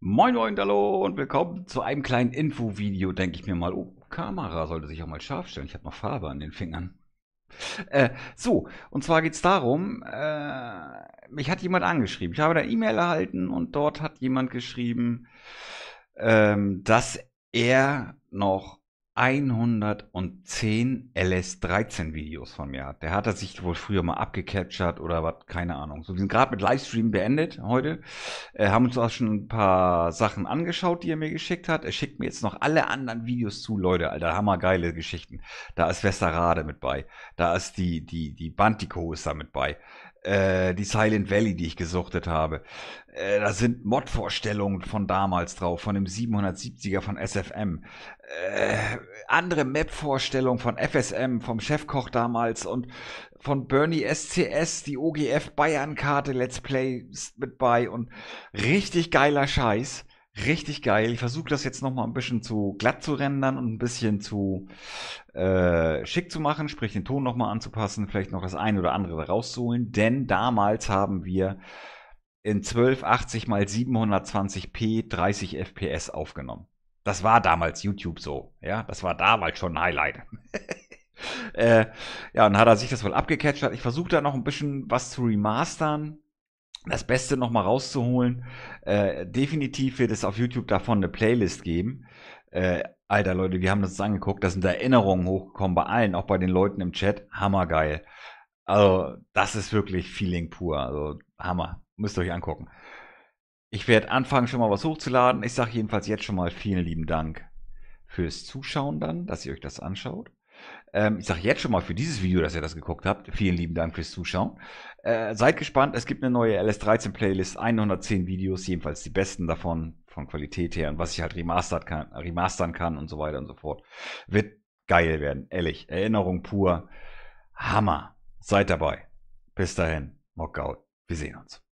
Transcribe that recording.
Moin Moin, hallo und willkommen zu einem kleinen Infovideo, denke ich mir mal. Oh, Kamera sollte sich auch mal scharf stellen. Ich habe noch Farbe an den Fingern. Äh, so, und zwar geht es darum, äh, mich hat jemand angeschrieben. Ich habe da E-Mail erhalten und dort hat jemand geschrieben, ähm, dass er noch 110 LS13-Videos von mir hat. Der hat er sich wohl früher mal abgecaptured oder was, keine Ahnung. So, wir sind gerade mit Livestream beendet heute. Äh, haben uns auch schon ein paar Sachen angeschaut, die er mir geschickt hat. Er schickt mir jetzt noch alle anderen Videos zu, Leute. Alter, hammergeile Geschichten. Da ist Westerrade mit bei. Da ist die, die, die Bantico ist da mit bei. Äh, die Silent Valley, die ich gesuchtet habe. Äh, da sind Mod-Vorstellungen von damals drauf, von dem 770er von SFM. Äh, andere Map-Vorstellung von FSM, vom Chefkoch damals und von Bernie SCS, die OGF Bayern-Karte Let's Play mit bei und richtig geiler Scheiß. Richtig geil. Ich versuche das jetzt nochmal ein bisschen zu glatt zu rendern und ein bisschen zu äh, schick zu machen, sprich den Ton nochmal anzupassen, vielleicht noch das eine oder andere rauszuholen, denn damals haben wir in 1280 x 720p 30 FPS aufgenommen. Das war damals YouTube so. Ja, das war damals schon ein Highlight. äh, ja, und hat er sich das wohl abgecatcht. Ich versuche da noch ein bisschen was zu remastern. Das Beste nochmal rauszuholen. Äh, definitiv wird es auf YouTube davon eine Playlist geben. Äh, alter Leute, wir haben das angeguckt. Da sind Erinnerungen hochgekommen bei allen, auch bei den Leuten im Chat. Hammergeil. Also, das ist wirklich Feeling pur. Also, Hammer. Müsst ihr euch angucken. Ich werde anfangen, schon mal was hochzuladen. Ich sage jedenfalls jetzt schon mal vielen lieben Dank fürs Zuschauen dann, dass ihr euch das anschaut. Ähm, ich sage jetzt schon mal für dieses Video, dass ihr das geguckt habt. Vielen lieben Dank fürs Zuschauen. Äh, seid gespannt, es gibt eine neue LS13-Playlist, 110 Videos, jedenfalls die besten davon, von Qualität her und was ich halt remastert kann, remastern kann und so weiter und so fort. Wird geil werden, ehrlich. Erinnerung pur. Hammer. Seid dabei. Bis dahin. Mockout. Wir sehen uns.